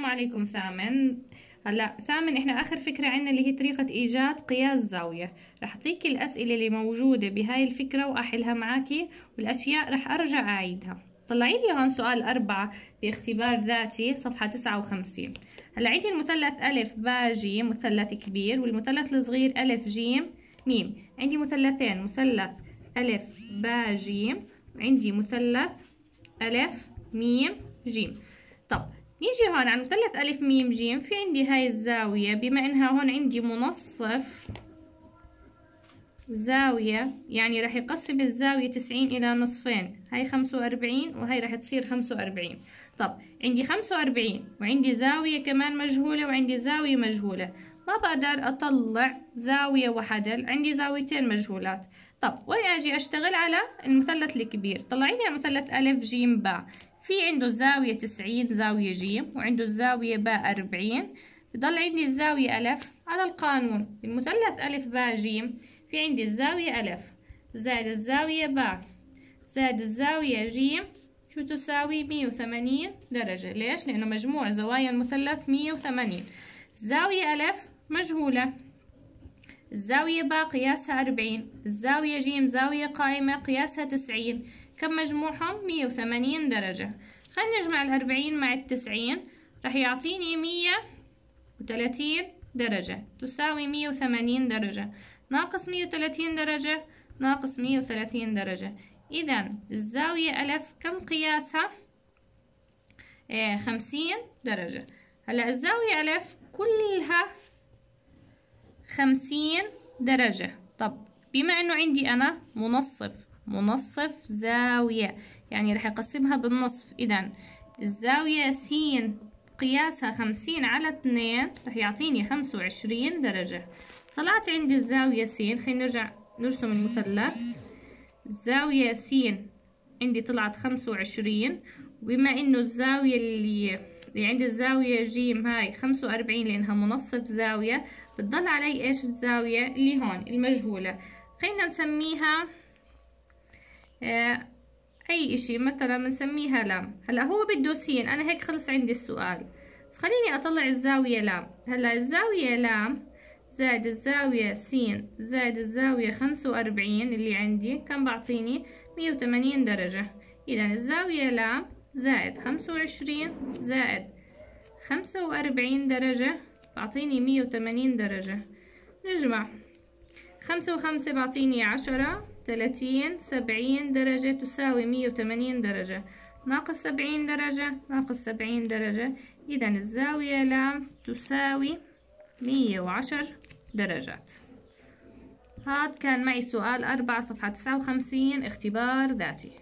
السلام عليكم ثامن هلا ثامن احنا اخر فكرة عندنا اللي هي طريقة ايجاد قياس زاوية رح اعطيكي الاسئلة اللي موجودة بهاي الفكرة واحلها معاكي والاشياء رح ارجع اعيدها طلعي لي هون سؤال أربعة باختبار ذاتي صفحة تسعة وخمسين هلا عيدي المثلث ألف با جيم مثلث كبير والمثلث الصغير ألف جيم ميم عندي مثلثين مثلث ألف با جيم عندي مثلث ألف ميم جيم طب نيجي هون على المثلث ألف ميم جيم في عندي هاي الزاوية بما إنها هون عندي منصف زاوية يعني راح يقسم الزاوية تسعين إلى نصفين هاي خمسة وأربعين وهاي راح تصير خمسة وأربعين طب عندي خمسة وأربعين وعندي زاوية كمان مجهولة وعندي زاوية مجهولة ما بقدر أطلع زاوية واحدة عندي زاويتين مجهولات طب وين أجي أشتغل على المثلث الكبير طلعيني على المثلث ألف جيم باء في عنده الزاوية تسعين زاوية جيم وعنده الزاوية باء أربعين بضل عندي الزاوية ألف على القانون المثلث ألف باء جيم في عندي الزاوية ألف زائد الزاوية باء زائد الزاوية جيم شو تساوي مية وثمانين درجة ليش؟ لأنه مجموع زوايا المثلث مية وثمانين زاوية ألف مجهولة الزاوية ب قياسها أربعين الزاوية ج زاوية قائمة قياسها تسعين كم مجموعهم مية وثمانين درجة خلينا نجمع الأربعين مع التسعين رح يعطيني مية وثلاثين درجة تساوي مية وثمانين درجة ناقص مية وثلاثين درجة ناقص مية وثلاثين درجة إذا الزاوية ألف كم قياسها؟ آه، خمسين درجة هلا الزاوية ألف كل خمسين درجة طب بما انه عندي انا منصف منصف زاوية يعني رح اقسمها بالنصف اذا الزاوية س قياسها خمسين على اتنين رح يعطيني خمسة وعشرين درجة طلعت عندي الزاوية س خلينا نرجع نرسم المثلث الزاوية س عندي طلعت خمسة وعشرين وبما انه الزاوية اللي اللي يعني عند الزاوية جيم هاي خمسة وأربعين لأنها منصف زاوية بتضل علي إيش الزاوية اللي هون المجهولة خلينا نسميها آه، أي إشي مثلا بنسميها لام هلا هو بده سين أنا هيك خلص عندي السؤال بس خليني أطلع الزاوية لام هلا الزاوية لام زائد الزاوية سين زائد الزاوية خمسة وأربعين اللي عندي كم بعطيني مية وثمانين درجة إذا الزاوية لام زائد خمسة وعشرين زائد خمسة وأربعين درجة بعطيني مية وثمانين درجة نجمع خمسة وخمسة بعطيني عشرة تلاتين سبعين درجة تساوي مية وثمانين درجة ناقص سبعين درجة ناقص سبعين درجة إذا الزاوية لام تساوي مية وعشر درجات هذا كان معي سؤال أربعة صفحة تسعة وخمسين اختبار ذاتي